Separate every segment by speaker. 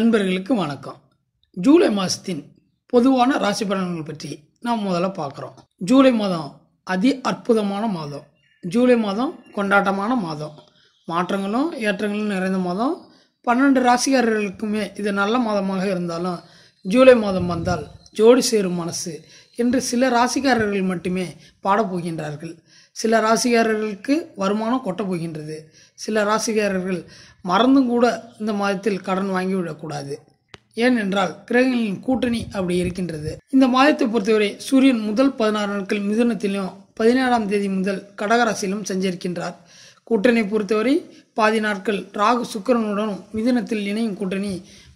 Speaker 1: நண்பர்களுக்கு வணக்கம் ஜூலை மாதத்தின் பொதுவான ராசி பலன்கள் பற்றி நாம் முதல்ல பார்க்குறோம் ஜூலை மாதம் அதி அற்புதமான மாதம் ஜூலை மாதம் கொண்டாட்டமான மாதம் மாற்றங்களும் ஏற்றங்களும் நிறைந்த மாதம் பன்னெண்டு ராசிக்காரர்களுக்குமே இது நல்ல மாதமாக இருந்தாலும் ஜூலை மாதம் வந்தால் ஜோடி சேரும் மனசு என்று சில ராசிக்காரர்கள் மட்டுமே பாடப்போகின்றார்கள் சில ராசிகாரர்களுக்கு வருமானம் கொட்ட போகின்றது சில ராசிகாரர்கள் மறந்தும் கூட இந்த மாதத்தில் கடன் வாங்கிவிடக்கூடாது ஏனென்றால் கிரகங்களின் கூட்டணி அப்படி இருக்கின்றது இந்த மாதத்தை பொறுத்தவரை சூரியன் முதல் பதினாறு நாட்கள் மிதுனத்திலும் பதினேழாம் தேதி முதல் கடகராசியிலும் சஞ்சரிக்கின்றார் கூட்டணி பொறுத்தவரை பாதி நாட்கள் ராகு சுக்கரனுடனும் மிதுனத்தில் இணையும் கூட்டணி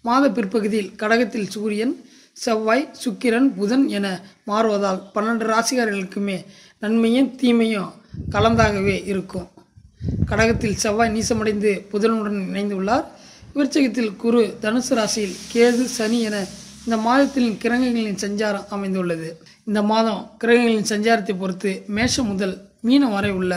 Speaker 1: மாத பிற்பகுதியில் கடகத்தில் சூரியன் செவ்வாய் சுக்கிரன் புதன் என மாறுவதால் பன்னெண்டு ராசிகாரர்களுக்குமே நன்மையும் தீமையும் கலந்தாகவே இருக்கும் கடகத்தில் செவ்வாய் நீசமடைந்து புதனுடன் இணைந்துள்ளார் விருச்சகத்தில் குரு தனுசு ராசியில் கேது சனி என இந்த மாதத்தில் கிரகங்களின் சஞ்சாரம் அமைந்துள்ளது இந்த மாதம் கிரகங்களின் சஞ்சாரத்தை பொறுத்து மேஷம் முதல் மீனம் வரை உள்ள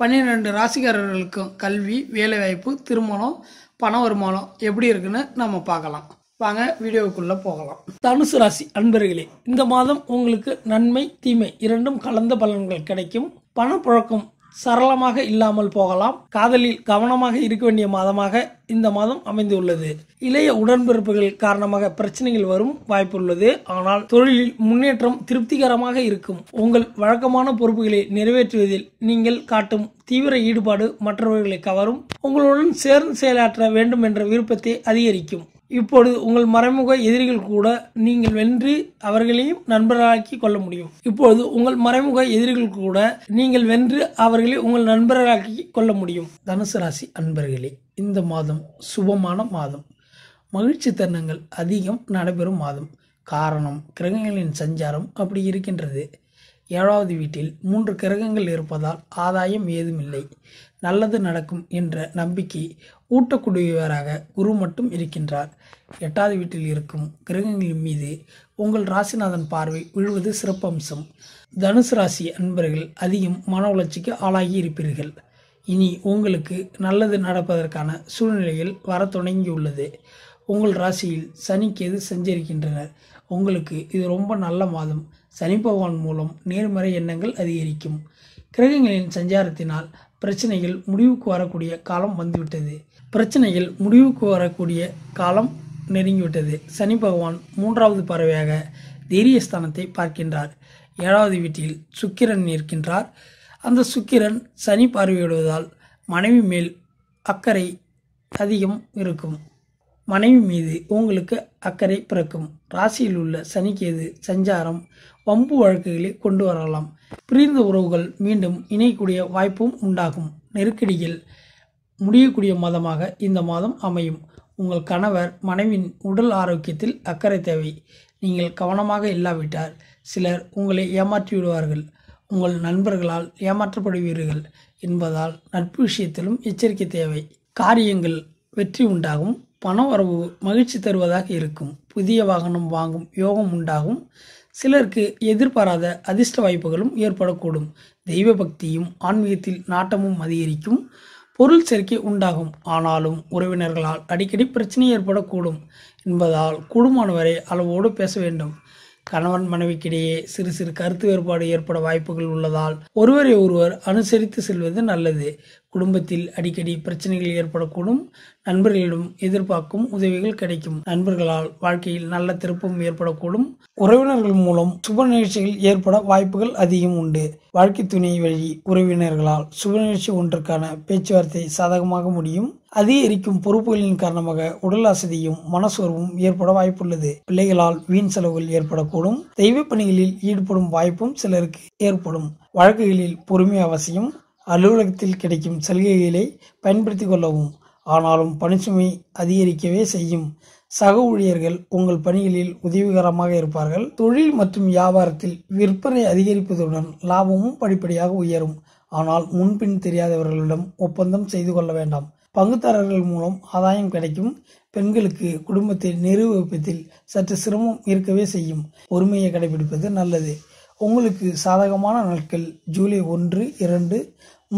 Speaker 1: பன்னிரெண்டு ராசிக்காரர்களுக்கும் கல்வி வேலைவாய்ப்பு திருமணம் பண வருமானம் எப்படி இருக்குன்னு நம்ம பார்க்கலாம் வாங்க வீடியோவுக்குள்ளே போகலாம் தனுசு ராசி அன்பர்களே இந்த மாதம் உங்களுக்கு நன்மை தீமை இரண்டும் கலந்த பலன்கள் கிடைக்கும் பணப்புழக்கம் சரளமாக இல்லாமல் போகலாம் காதலில் கவனமாக இருக்க வேண்டிய மாதமாக இந்த மாதம் அமைந்துள்ளது இளைய உடன்பிறப்புகள் காரணமாக பிரச்சனைகள் வரும் வாய்ப்பு உள்ளது ஆனால் தொழிலில் முன்னேற்றம் திருப்திகரமாக இருக்கும் உங்கள் வழக்கமான பொறுப்புகளை நிறைவேற்றுவதில் நீங்கள் காட்டும் தீவிர ஈடுபாடு மற்றவர்களை கவரும் உங்களுடன் சேர்ந்து செயலாற்ற வேண்டும் என்ற விருப்பத்தை அதிகரிக்கும் இப்பொழுது உங்கள் மறைமுக எதிரிகள் கூட நீங்கள் வென்று அவர்களையும் நண்பர்களாக்கி கொள்ள முடியும் இப்பொழுது உங்கள் மறைமுக எதிரிகள் கூட நீங்கள் வென்று அவர்களை உங்கள் நண்பர்களாக்கி கொள்ள முடியும் தனுசு ராசி அன்பர்களே இந்த மாதம் சுபமான மாதம் மகிழ்ச்சி தருணங்கள் அதிகம் நடைபெறும் மாதம் காரணம் கிரகங்களின் சஞ்சாரம் அப்படி இருக்கின்றது ஏழாவது வீட்டில் மூன்று கிரகங்கள் இருப்பதால் ஆதாயம் ஏதுமில்லை நல்லது நடக்கும் என்ற நம்பிக்கை ஊட்டக்கூடியவராக குரு மட்டும் இருக்கின்றார் எட்டாவது வீட்டில் இருக்கும் கிரகங்களின் மீது உங்கள் ராசிநாதன் பார்வை விழுவது சிறப்பம்சம் தனுசு ராசி அன்பர்கள் அதிகம் மன வளர்ச்சிக்கு ஆளாகி இருப்பீர்கள் இனி உங்களுக்கு நல்லது நடப்பதற்கான சூழ்நிலையில் வர தொடங்கியுள்ளது உங்கள் ராசியில் சனிக்கேது சஞ்சரிக்கின்றனர் உங்களுக்கு இது ரொம்ப நல்ல மாதம் சனி பகவான் மூலம் நேர்மறை எண்ணங்கள் அதிகரிக்கும் கிரகங்களின் சஞ்சாரத்தினால் பிரச்சனைகள் முடிவுக்கு வரக்கூடிய காலம் வந்துவிட்டது பிரச்சனைகள் முடிவுக்கு வரக்கூடிய காலம் நெருங்கிவிட்டது சனி பகவான் மூன்றாவது பறவையாக தைரியஸ்தானத்தை பார்க்கின்றார் ஏழாவது வீட்டில் சுக்கிரன் நிற்கின்றார் அந்த சுக்கிரன் சனி பார்வையிடுவதால் மனைவி மேல் அக்கறை அதிகம் இருக்கும் மனைவி மீது உங்களுக்கு அக்கறை பிறக்கும் ராசியில் உள்ள சனிக்கேது சஞ்சாரம் வம்பு வழக்குகளை கொண்டு வரலாம் பிரிந்த உறவுகள் மீண்டும் இணையக்கூடிய வாய்ப்பும் உண்டாகும் நெருக்கடியில் முடியக்கூடிய மாதமாக இந்த மாதம் அமையும் உங்கள் கணவர் மனைவின் உடல் ஆரோக்கியத்தில் அக்கறை தேவை நீங்கள் கவனமாக இல்லாவிட்டால் சிலர் உங்களை ஏமாற்றி விடுவார்கள் உங்கள் நண்பர்களால் ஏமாற்றப்படுவீர்கள் என்பதால் நட்பு விஷயத்திலும் எச்சரிக்கை தேவை காரியங்கள் வெற்றி உண்டாகும் பண வரவு மகிழ்ச்சி தருவதாக இருக்கும் புதிய வாகனம் வாங்கும் யோகம் உண்டாகும் சிலருக்கு எதிர்பாராத அதிர்ஷ்ட வாய்ப்புகளும் ஏற்படக்கூடும் தெய்வ பக்தியும் ஆன்மீகத்தில் நாட்டமும் அதிகரிக்கும் பொருள் சேர்க்கை உண்டாகும் ஆனாலும் உறவினர்களால் அடிக்கடி பிரச்சனை ஏற்படக்கூடும் என்பதால் குடும்பமானவரை அளவோடு பேச வேண்டும் கணவன் மனைவிக்கிடையே சிறு சிறு கருத்து வேறுபாடு ஏற்பட வாய்ப்புகள் உள்ளதால் ஒருவரை ஒருவர் அனுசரித்து செல்வது நல்லது குடும்பத்தில் அடிக்கடி பிரச்சனைகள் ஏற்படக்கூடும் நண்பர்களிடம் எதிர்பார்க்கும் உதவிகள் கிடைக்கும் நண்பர்களால் வாழ்க்கையில் நல்ல திருப்பம் ஏற்படக்கூடும் உறவினர்கள் மூலம் சுப நிகழ்ச்சிகள் ஏற்பட வாய்ப்புகள் அதிகம் உண்டு வாழ்க்கை துணை வழி உறவினர்களால் சுப நிகழ்ச்சி ஒன்றுக்கான பேச்சுவார்த்தை சாதகமாக முடியும் அதிகரிக்கும் பொறுப்புகளின் காரணமாக உடல் அசதியும் மனசோர்வும் ஏற்பட வாய்ப்புள்ளது பிள்ளைகளால் வீண் செலவுகள் ஏற்படக்கூடும் தெய்வ பணிகளில் ஈடுபடும் வாய்ப்பும் சிலருக்கு ஏற்படும் வழக்குகளில் பொறுமை அவசியம் அலுவலகத்தில் கிடைக்கும் சலுகைகளை பயன்படுத்தி கொள்ளவும் ஆனாலும் பணிச்சுமை அதிகரிக்கவே செய்யும் சக ஊழியர்கள் உங்கள் பணிகளில் உதவிகரமாக இருப்பார்கள் தொழில் மற்றும் வியாபாரத்தில் விற்பனை அதிகரிப்பதுடன் லாபமும் படிப்படியாக உயரும் ஆனால் முன்பின் தெரியாதவர்களிடம் ஒப்பந்தம் செய்து கொள்ள வேண்டாம் பங்குதாரர்கள் மூலம் ஆதாயம் கிடைக்கும் பெண்களுக்கு குடும்பத்தை நிர்வகிப்பதில் சற்று சிரமம் இருக்கவே செய்யும் பொறுமையை கடைபிடிப்பது நல்லது உங்களுக்கு சாதகமான நாட்கள் ஜூலை ஒன்று இரண்டு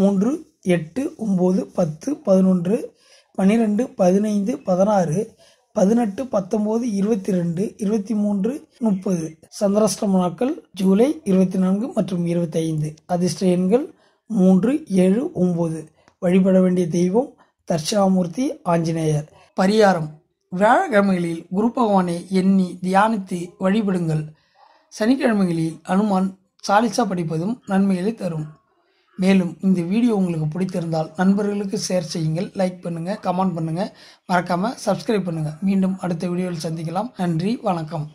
Speaker 1: மூன்று எட்டு ஒம்பது பத்து பதினொன்று பன்னிரெண்டு பதினைந்து பதினாறு பதினெட்டு பத்தொம்போது இருபத்தி ரெண்டு இருபத்தி மூன்று முப்பது சந்திராஷ்டம நாட்கள் ஜூலை இருபத்தி நான்கு மற்றும் இருபத்தி ஐந்து அதிர்ஷ்ட எண்கள் மூன்று ஏழு ஒம்பது வழிபட வேண்டிய தெய்வம் தர்ஷனாமூர்த்தி ஆஞ்சநேயர் பரிகாரம் வியாழக்கிழமைகளில் குரு பகவானை எண்ணி தியானித்து வழிபடுங்கள் சனிக்கிழமைகளில் அனுமான் சாலிசா படிப்பதும் நன்மைகளை தரும் மேலும் இந்த வீடியோ உங்களுக்கு பிடித்திருந்தால் நண்பர்களுக்கு ஷேர் செய்யுங்கள் லைக் பண்ணுங்கள் கமெண்ட் பண்ணுங்கள் மறக்காமல் சப்ஸ்கிரைப் பண்ணுங்கள் மீண்டும் அடுத்த வீடியோவில் சந்திக்கலாம் நன்றி வணக்கம்